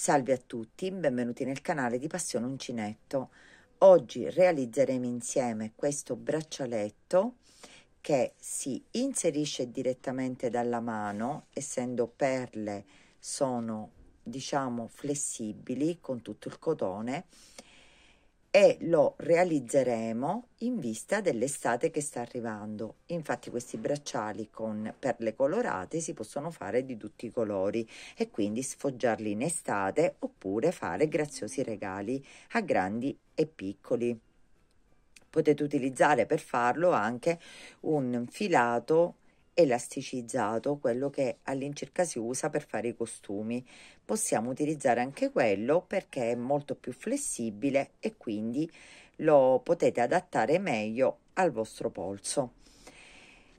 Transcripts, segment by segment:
Salve a tutti, benvenuti nel canale di Passione Uncinetto. Oggi realizzeremo insieme questo braccialetto che si inserisce direttamente dalla mano, essendo perle sono diciamo flessibili con tutto il cotone e lo realizzeremo in vista dell'estate che sta arrivando. Infatti questi bracciali con perle colorate si possono fare di tutti i colori e quindi sfoggiarli in estate oppure fare graziosi regali a grandi e piccoli. Potete utilizzare per farlo anche un filato elasticizzato, quello che all'incirca si usa per fare i costumi. Possiamo utilizzare anche quello perché è molto più flessibile e quindi lo potete adattare meglio al vostro polso.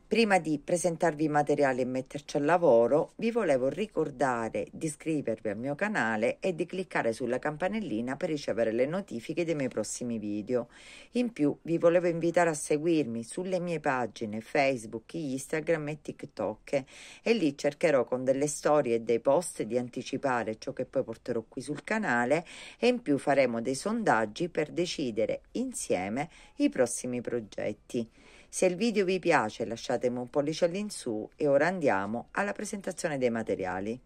Prima di presentarvi i materiali e metterci al lavoro, vi volevo ricordare di iscrivervi al mio canale e di cliccare sulla campanellina per ricevere le notifiche dei miei prossimi video. In più, vi volevo invitare a seguirmi sulle mie pagine Facebook, Instagram e TikTok e lì cercherò con delle storie e dei post di anticipare ciò che poi porterò qui sul canale e in più faremo dei sondaggi per decidere insieme i prossimi progetti. Se il video vi piace lasciatemi un pollice all'insù e ora andiamo alla presentazione dei materiali.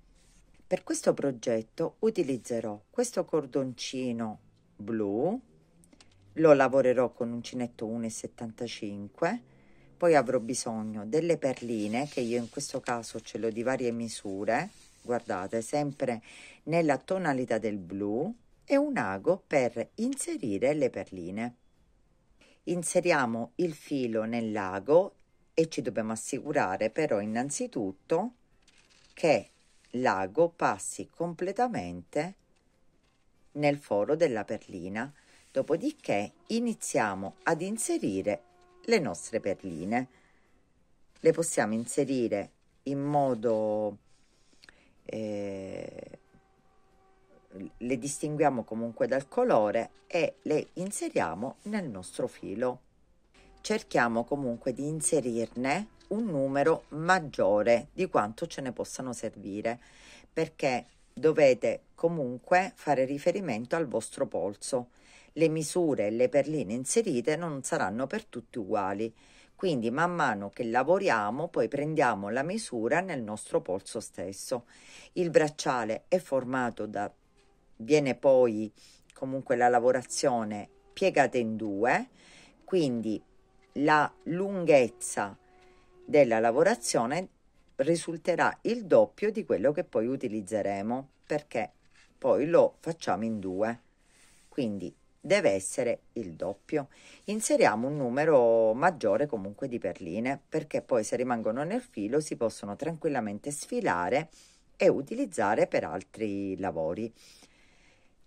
Per questo progetto utilizzerò questo cordoncino blu, lo lavorerò con uncinetto 1,75, poi avrò bisogno delle perline che io in questo caso ce l'ho di varie misure, guardate, sempre nella tonalità del blu e un ago per inserire le perline inseriamo il filo nel lago e ci dobbiamo assicurare però innanzitutto che l'ago passi completamente nel foro della perlina dopodiché iniziamo ad inserire le nostre perline le possiamo inserire in modo eh, le distinguiamo comunque dal colore e le inseriamo nel nostro filo. Cerchiamo comunque di inserirne un numero maggiore di quanto ce ne possano servire perché dovete comunque fare riferimento al vostro polso. Le misure e le perline inserite non saranno per tutti uguali, quindi man mano che lavoriamo poi prendiamo la misura nel nostro polso stesso. Il bracciale è formato da viene poi comunque la lavorazione piegata in due, quindi la lunghezza della lavorazione risulterà il doppio di quello che poi utilizzeremo perché poi lo facciamo in due quindi deve essere il doppio inseriamo un numero maggiore comunque di perline perché poi se rimangono nel filo si possono tranquillamente sfilare e utilizzare per altri lavori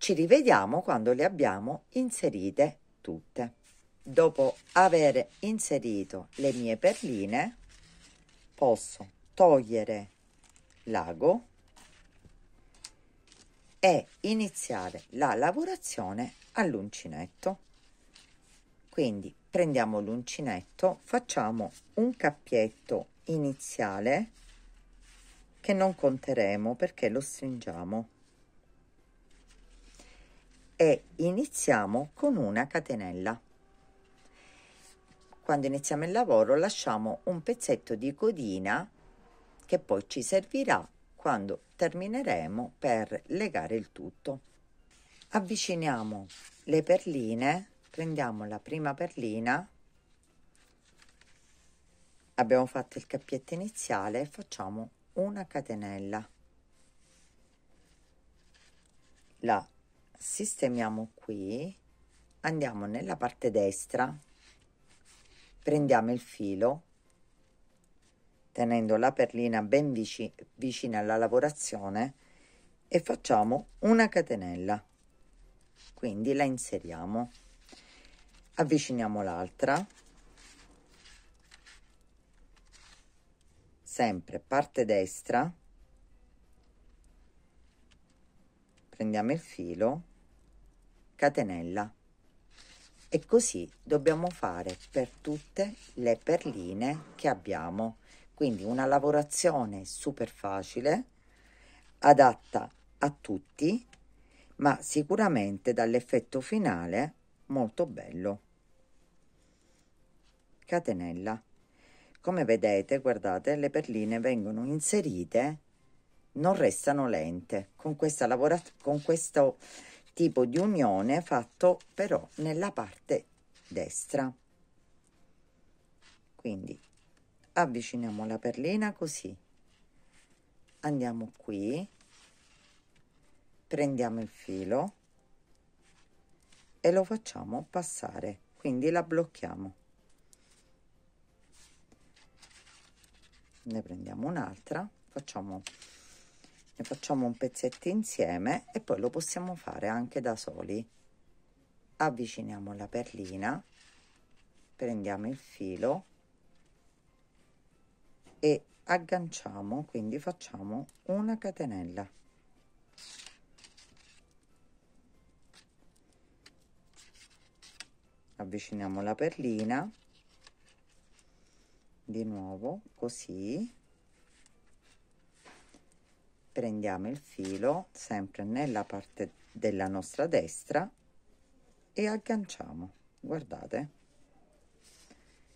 ci rivediamo quando le abbiamo inserite tutte. Dopo aver inserito le mie perline posso togliere l'ago e iniziare la lavorazione all'uncinetto. Quindi prendiamo l'uncinetto, facciamo un cappietto iniziale che non conteremo perché lo stringiamo e iniziamo con una catenella. Quando iniziamo il lavoro lasciamo un pezzetto di codina che poi ci servirà quando termineremo per legare il tutto. Avviciniamo le perline, prendiamo la prima perlina, abbiamo fatto il cappietto iniziale e facciamo una catenella. La sistemiamo qui andiamo nella parte destra prendiamo il filo tenendo la perlina ben vici, vicina alla lavorazione e facciamo una catenella quindi la inseriamo avviciniamo l'altra sempre parte destra prendiamo il filo catenella e così dobbiamo fare per tutte le perline che abbiamo quindi una lavorazione super facile adatta a tutti ma sicuramente dall'effetto finale molto bello catenella come vedete guardate le perline vengono inserite non restano lente con questa lavorazione con questo tipo di unione fatto però nella parte destra quindi avviciniamo la perlina così andiamo qui prendiamo il filo e lo facciamo passare quindi la blocchiamo ne prendiamo un'altra facciamo ne facciamo un pezzetto insieme e poi lo possiamo fare anche da soli avviciniamo la perlina prendiamo il filo e agganciamo quindi facciamo una catenella avviciniamo la perlina di nuovo così prendiamo il filo sempre nella parte della nostra destra e agganciamo guardate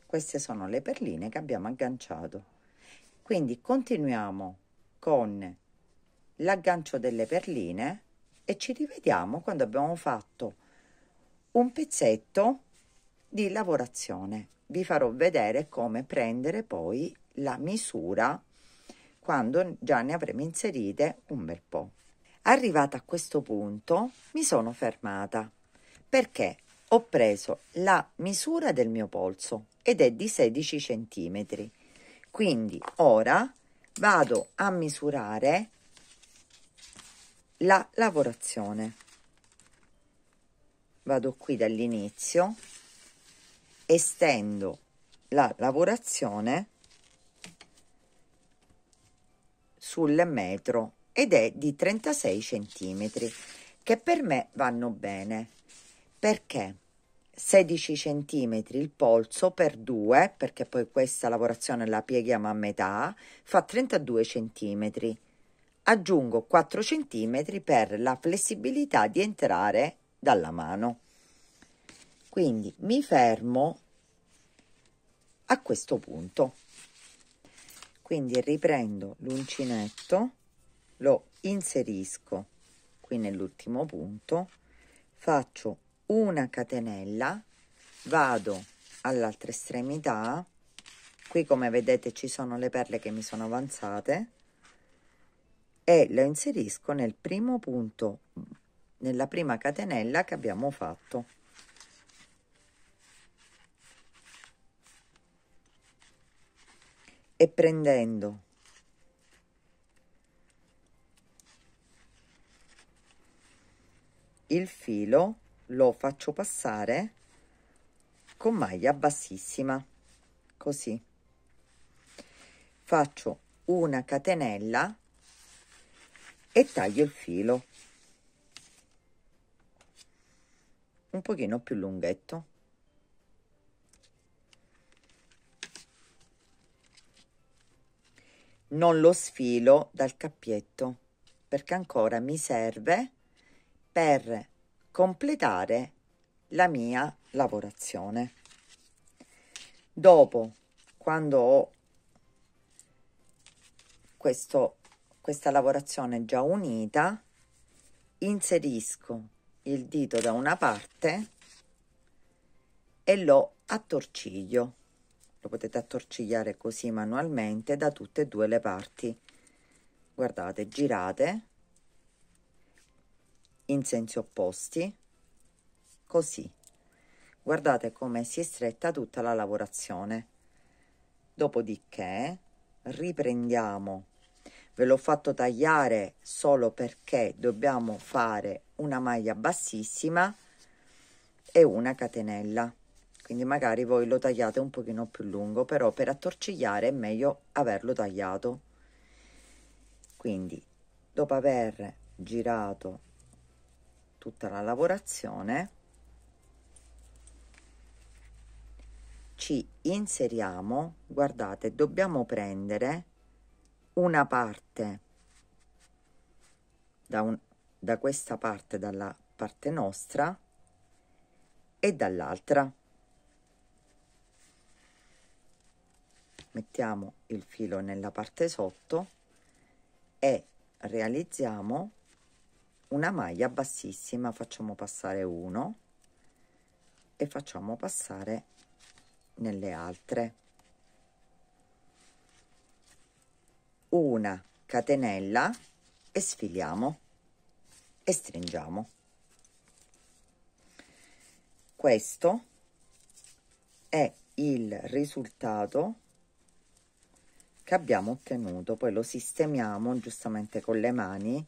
queste sono le perline che abbiamo agganciato quindi continuiamo con l'aggancio delle perline e ci rivediamo quando abbiamo fatto un pezzetto di lavorazione vi farò vedere come prendere poi la misura quando già ne avremo inserite un bel po'. Arrivata a questo punto mi sono fermata perché ho preso la misura del mio polso ed è di 16 cm. Quindi ora vado a misurare la lavorazione. Vado qui dall'inizio, estendo la lavorazione sul metro ed è di 36 centimetri che per me vanno bene perché 16 centimetri il polso per 2 perché poi questa lavorazione la pieghiamo a metà fa 32 centimetri aggiungo 4 centimetri per la flessibilità di entrare dalla mano quindi mi fermo a questo punto quindi riprendo l'uncinetto lo inserisco qui nell'ultimo punto faccio una catenella vado all'altra estremità qui come vedete ci sono le perle che mi sono avanzate e lo inserisco nel primo punto nella prima catenella che abbiamo fatto e prendendo. Il filo lo faccio passare con maglia bassissima, così. Faccio una catenella e taglio il filo un pochino più lunghetto non lo sfilo dal cappietto perché ancora mi serve per completare la mia lavorazione. Dopo, quando ho questo, questa lavorazione già unita, inserisco il dito da una parte e lo attorciglio lo potete attorcigliare così manualmente da tutte e due le parti guardate girate in sensi opposti così guardate come si è stretta tutta la lavorazione dopodiché riprendiamo ve l'ho fatto tagliare solo perché dobbiamo fare una maglia bassissima e una catenella quindi magari voi lo tagliate un pochino più lungo però per attorcigliare è meglio averlo tagliato quindi dopo aver girato tutta la lavorazione ci inseriamo guardate dobbiamo prendere una parte da, un, da questa parte dalla parte nostra e dall'altra mettiamo il filo nella parte sotto e realizziamo una maglia bassissima facciamo passare uno e facciamo passare nelle altre una catenella e sfiliamo e stringiamo questo è il risultato che abbiamo ottenuto poi lo sistemiamo giustamente con le mani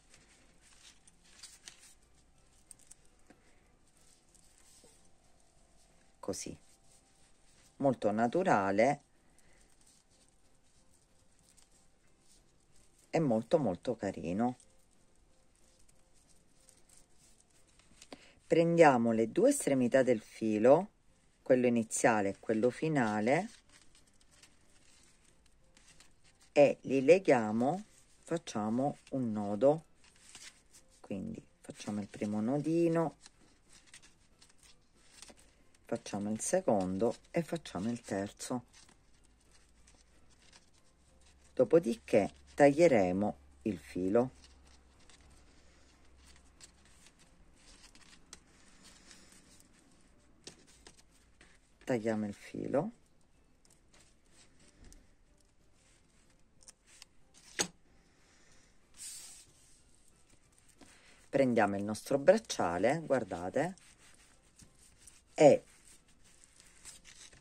così molto naturale e molto molto carino prendiamo le due estremità del filo quello iniziale e quello finale e li leghiamo facciamo un nodo quindi facciamo il primo nodino facciamo il secondo e facciamo il terzo dopodiché taglieremo il filo tagliamo il filo prendiamo il nostro bracciale guardate e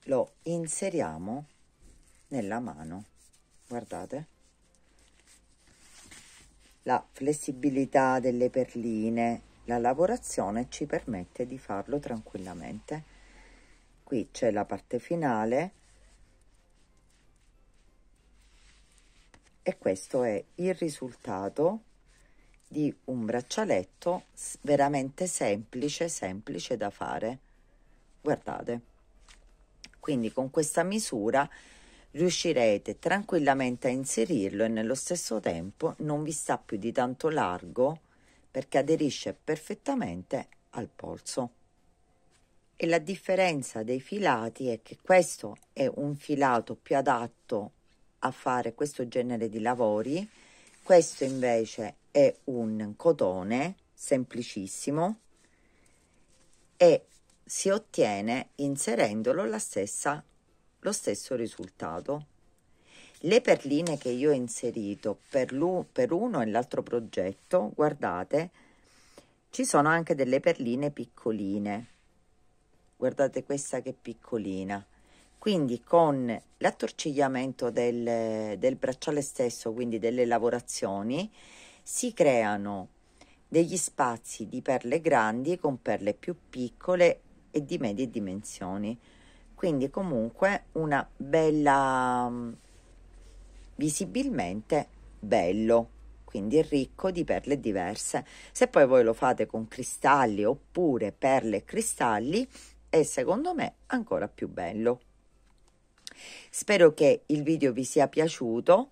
lo inseriamo nella mano guardate la flessibilità delle perline la lavorazione ci permette di farlo tranquillamente qui c'è la parte finale e questo è il risultato di un braccialetto veramente semplice, semplice da fare. Guardate, quindi con questa misura riuscirete tranquillamente a inserirlo e nello stesso tempo non vi sta più di tanto largo perché aderisce perfettamente al polso. E la differenza dei filati è che questo è un filato più adatto a fare questo genere di lavori, questo invece è un cotone semplicissimo e si ottiene inserendolo la stessa, lo stesso risultato. Le perline che io ho inserito per, per uno e l'altro progetto, guardate, ci sono anche delle perline piccoline. Guardate questa che piccolina. Quindi con l'attorcigliamento del, del bracciale stesso, quindi delle lavorazioni, si creano degli spazi di perle grandi con perle più piccole e di medie dimensioni. Quindi comunque una bella mm, visibilmente bello, quindi ricco di perle diverse. Se poi voi lo fate con cristalli oppure perle e cristalli, è secondo me ancora più bello. Spero che il video vi sia piaciuto.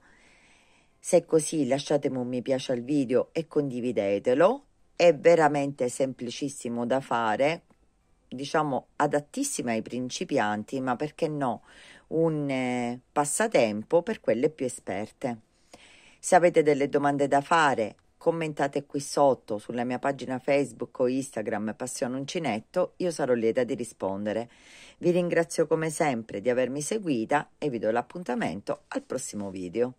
Se è così lasciatemi un mi piace al video e condividetelo, è veramente semplicissimo da fare, diciamo adattissima ai principianti, ma perché no, un eh, passatempo per quelle più esperte. Se avete delle domande da fare, commentate qui sotto sulla mia pagina Facebook o Instagram Passione Uncinetto, io sarò lieta di rispondere. Vi ringrazio come sempre di avermi seguita e vi do l'appuntamento al prossimo video.